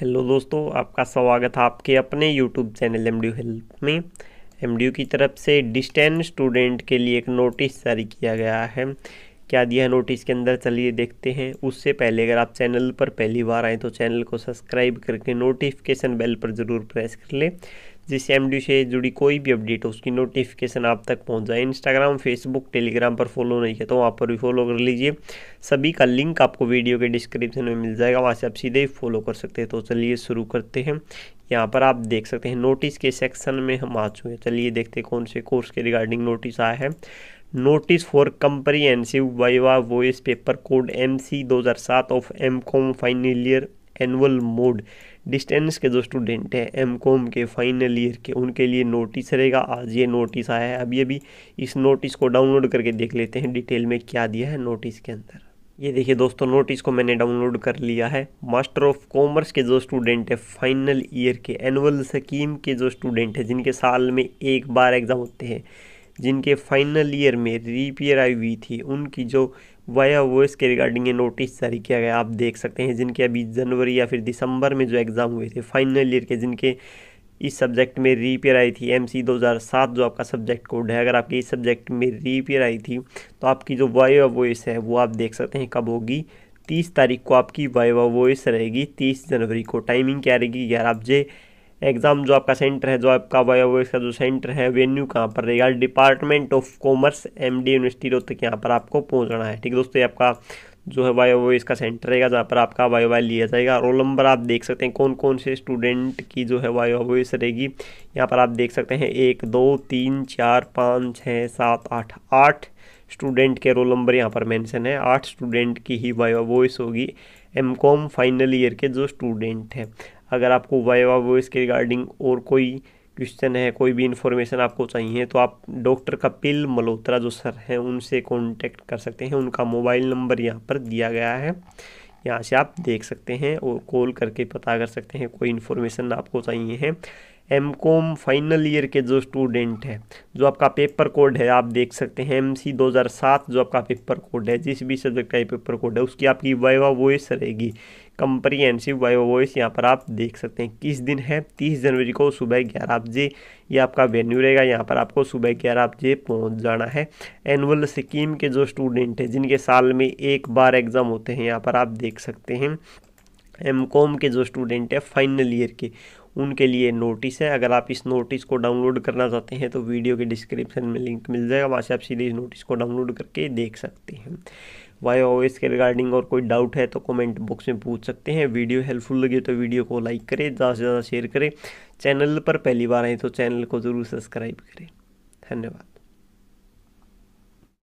hello दोस्तों आपका स्वागत है आपके अपने YouTube channel M D help में एम की तरफ से डिस्टेंस स्टूडेंट के लिए एक नोटिस जारी किया गया है क्या दिया है नोटिस के अंदर चलिए देखते हैं उससे पहले अगर आप चैनल पर पहली बार आए तो चैनल को सब्सक्राइब करके नोटिफिकेशन बेल पर ज़रूर प्रेस कर लें जिससे एम से जुड़ी कोई भी अपडेट हो उसकी नोटिफिकेशन आप तक पहुँच जाए इंस्टाग्राम फेसबुक टेलीग्राम पर फॉलो नहीं किया तो वहाँ पर भी फॉलो कर लीजिए सभी का लिंक आपको वीडियो के डिस्क्रिप्शन में मिल जाएगा वहाँ से आप सीधे ही फॉलो कर सकते हैं तो चलिए शुरू करते हैं यहाँ पर आप देख सकते हैं नोटिस के सेक्शन में हम आ चुके हैं चलिए देखते हैं कौन से कोर्स के रिगार्डिंग नोटिस आया है notice for comprehensive viva voce paper code M C दो हज़ार सात of M Com final year annual mode distance के जो स्टूडेंट हैं एम कॉम के फाइनल ईयर के उनके लिए नोटिस रहेगा आज ये नोटिस आया है अभी अभी इस नोटिस को डाउनलोड करके देख लेते हैं डिटेल में क्या दिया है नोटिस के अंदर ये देखिए दोस्तों नोटिस को मैंने डाउनलोड कर लिया है मास्टर ऑफ कॉमर्स के जो स्टूडेंट है फाइनल ईयर के एनुअल स्कीम के जो स्टूडेंट है जिनके साल में एक बार एग्ज़ाम होते हैं जिनके फाइनल ईयर में रिपेयर आई हुई थी उनकी जो वाया वो के रिगार्डिंग ये नोटिस जारी किया गया आप देख सकते हैं जिनके अभी जनवरी या फिर दिसंबर में जो एग्ज़ाम हुए थे फाइनल ईयर के जिनके इस सब्जेक्ट में रीपेयर आई थी एम सी दो हज़ार सात जो आपका सब्जेक्ट कोड है अगर आपके इस सब्जेक्ट में रीपेयर आई थी तो आपकी जो वाया वॉइस है वो आप देख सकते हैं कब होगी तीस तारीख को आपकी वाइवा वॉइस रहेगी तीस जनवरी को टाइमिंग क्या रहेगी ग्यारह बजे एग्ज़ाम जो आपका सेंटर है जो आपका वाया का जो सेंटर है वेन्यू कहाँ पर रहेगा department of commerce M D university Rohtak यहाँ पर आपको पहुँचना है ठीक है दोस्तों आपका जो है वायो इसका सेंटर रहेगा जहाँ पर आपका वाई वाई लिया जाएगा रोल नंबर आप देख सकते हैं कौन कौन से स्टूडेंट की जो है वायो वॉइस रहेगी यहाँ पर आप देख सकते हैं एक दो तीन चार पाँच छः सात आठ आठ स्टूडेंट के रोल नंबर यहाँ पर मेंशन है आठ स्टूडेंट की ही वायो वॉइस होगी एम कॉम फाइनल ईयर के जो स्टूडेंट हैं अगर आपको वाइवा वॉइस के रिगार्डिंग और कोई क्वेश्चन है कोई भी इन्फॉर्मेशन आपको चाहिए तो आप डॉक्टर कपिल मल्होत्रा जो सर हैं उनसे कॉन्टेक्ट कर सकते हैं उनका मोबाइल नंबर यहाँ पर दिया गया है यहाँ से आप देख सकते हैं और कॉल करके पता कर सकते हैं कोई इन्फॉर्मेशन आपको चाहिए है एम कॉम फाइनल ईयर के जो स्टूडेंट है जो आपका पेपर कोड है आप देख सकते हैं एम सी दो हज़ार सात जो आपका पेपर कोड है जिस भी सब्जेक्ट का पेपर कोड है उसकी आपकी वाइवा वॉइस रहेगी कंप्रीहेंसिव वायो वॉइस यहाँ पर आप देख सकते हैं किस दिन है तीस जनवरी को सुबह ग्यारह बजे ये आपका वेन्यू रहेगा यहाँ पर आपको सुबह ग्यारह बजे पहुँच जाना है एनुअल स्कीम के जो स्टूडेंट हैं जिनके साल में एक बार एग्ज़ाम होते हैं यहाँ पर आप देख सकते हैं एम कॉम के जो स्टूडेंट हैं फाइनल ईयर के उनके लिए नोटिस है अगर आप इस नोटिस को डाउनलोड करना चाहते हैं तो वीडियो के डिस्क्रिप्शन में लिंक मिल जाएगा वहाँ से आप सीधे इस नोटिस को डाउनलोड करके देख सकते हैं वाई ओ के रिगार्डिंग और कोई डाउट है तो कमेंट बॉक्स में पूछ सकते हैं वीडियो हेल्पफुल लगे तो वीडियो को लाइक करें ज़्यादा से ज़्यादा शेयर करें चैनल पर पहली बार आए तो चैनल को ज़रूर सब्सक्राइब करें धन्यवाद